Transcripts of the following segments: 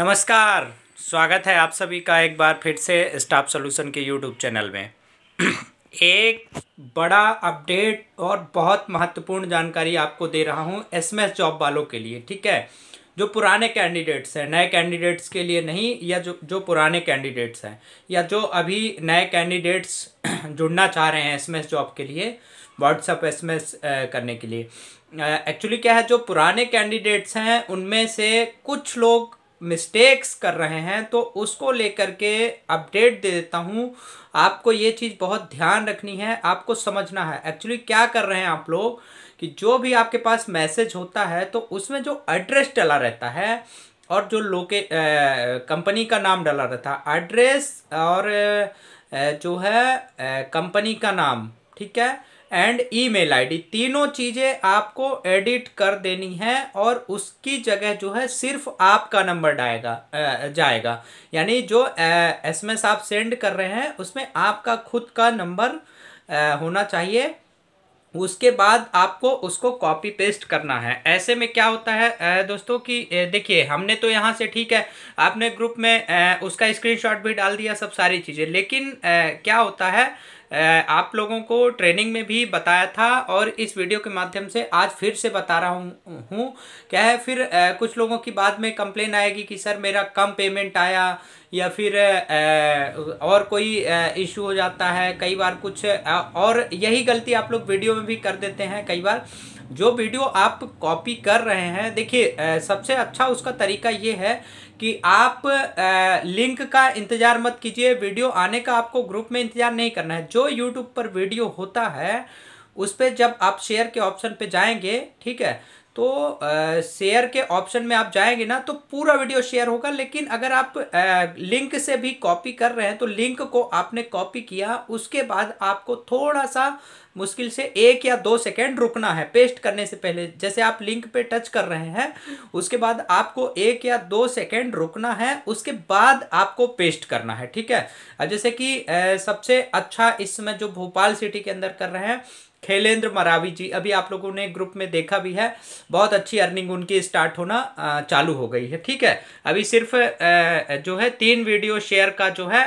नमस्कार स्वागत है आप सभी का एक बार फिर से स्टाफ सोल्यूशन के यूट्यूब चैनल में एक बड़ा अपडेट और बहुत महत्वपूर्ण जानकारी आपको दे रहा हूं एसएमएस जॉब वालों के लिए ठीक है जो पुराने कैंडिडेट्स हैं नए कैंडिडेट्स के लिए नहीं या जो जो पुराने कैंडिडेट्स हैं या जो अभी नए कैंडिडेट्स जुड़ना चाह रहे हैं एस जॉब के लिए व्हाट्सअप एस करने के लिए एक्चुअली क्या है जो पुराने कैंडिडेट्स हैं उनमें से कुछ लोग मिस्टेक्स कर रहे हैं तो उसको लेकर के अपडेट दे देता हूँ आपको ये चीज़ बहुत ध्यान रखनी है आपको समझना है एक्चुअली क्या कर रहे हैं आप लोग कि जो भी आपके पास मैसेज होता है तो उसमें जो एड्रेस डला रहता है और जो लोके कंपनी का नाम डला रहता है एड्रेस और ए, जो है कंपनी का नाम ठीक है एंड ईमेल आईडी तीनों चीज़ें आपको एडिट कर देनी है और उसकी जगह जो है सिर्फ आपका नंबर डाएगा जाएगा यानी जो एसएमएस आप सेंड कर रहे हैं उसमें आपका खुद का नंबर होना चाहिए उसके बाद आपको उसको कॉपी पेस्ट करना है ऐसे में क्या होता है दोस्तों कि देखिए हमने तो यहाँ से ठीक है आपने ग्रुप में उसका स्क्रीनशॉट भी डाल दिया सब सारी चीज़ें लेकिन क्या होता है आप लोगों को ट्रेनिंग में भी बताया था और इस वीडियो के माध्यम से आज फिर से बता रहा हूँ हूँ क्या है फिर कुछ लोगों की बाद में कंप्लेन आएगी कि सर मेरा कम पेमेंट आया या फिर और कोई इशू हो जाता है कई बार कुछ और यही गलती आप लोग वीडियो में भी कर देते हैं कई बार जो वीडियो आप कॉपी कर रहे हैं देखिए सबसे अच्छा उसका तरीका ये है कि आप लिंक का इंतज़ार मत कीजिए वीडियो आने का आपको ग्रुप में इंतज़ार नहीं करना है जो यूट्यूब पर वीडियो होता है उस पर जब आप शेयर के ऑप्शन पे जाएंगे ठीक है तो शेयर के ऑप्शन में आप जाएंगे ना तो पूरा वीडियो शेयर होगा लेकिन अगर आप आ, लिंक से भी कॉपी कर रहे हैं तो लिंक को आपने कॉपी किया उसके बाद आपको थोड़ा सा मुश्किल से एक या दो सेकेंड रुकना है पेस्ट करने से पहले जैसे आप लिंक पे टच कर रहे हैं उसके बाद आपको एक या दो सेकेंड रुकना है उसके बाद आपको पेस्ट करना है ठीक है जैसे कि सबसे अच्छा इस समय जो भोपाल सिटी के अंदर कर रहे हैं खेलेंद्र मरावी जी अभी आप लोगों ने ग्रुप में देखा भी है बहुत अच्छी अर्निंग उनकी स्टार्ट होना चालू हो गई है ठीक है अभी सिर्फ जो है तीन वीडियो शेयर का जो है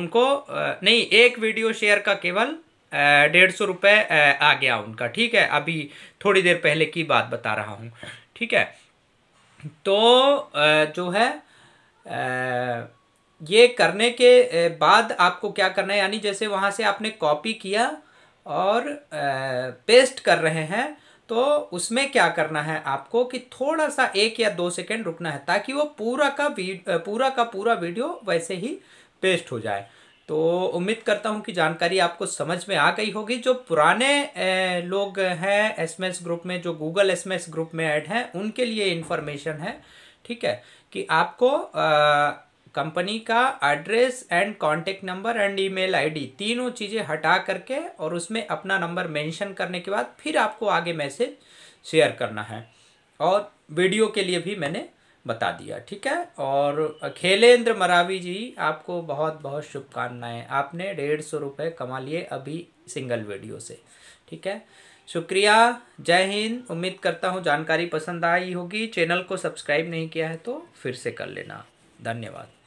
उनको नहीं एक वीडियो शेयर का केवल डेढ़ सौ रुपये आ गया उनका ठीक है अभी थोड़ी देर पहले की बात बता रहा हूँ ठीक है तो जो है ये करने के बाद आपको क्या करना है यानी जैसे वहाँ से आपने कॉपी किया और पेस्ट कर रहे हैं तो उसमें क्या करना है आपको कि थोड़ा सा एक या दो सेकेंड रुकना है ताकि वो पूरा का पूरा का पूरा वीडियो वैसे ही पेस्ट हो जाए तो उम्मीद करता हूँ कि जानकारी आपको समझ में आ गई होगी जो पुराने लोग हैं एसएमएस ग्रुप में जो गूगल एसएमएस ग्रुप में ऐड हैं उनके लिए इन्फॉर्मेशन है ठीक है कि आपको कंपनी का address and contact number and email ID तीनों चीज़ें हटा करके और उसमें अपना नंबर मेंशन करने के बाद फिर आपको आगे मैसेज शेयर करना है और वीडियो के लिए भी मैंने बता दिया ठीक है और खेलेंद्र मरावी जी आपको बहुत बहुत शुभकामनाएं आपने डेढ़ सौ रुपये कमा लिए अभी सिंगल वीडियो से ठीक है शुक्रिया जय हिंद उम्मीद करता हूँ जानकारी पसंद आई होगी चैनल को सब्सक्राइब नहीं किया है तो फिर से कर लेना धन्यवाद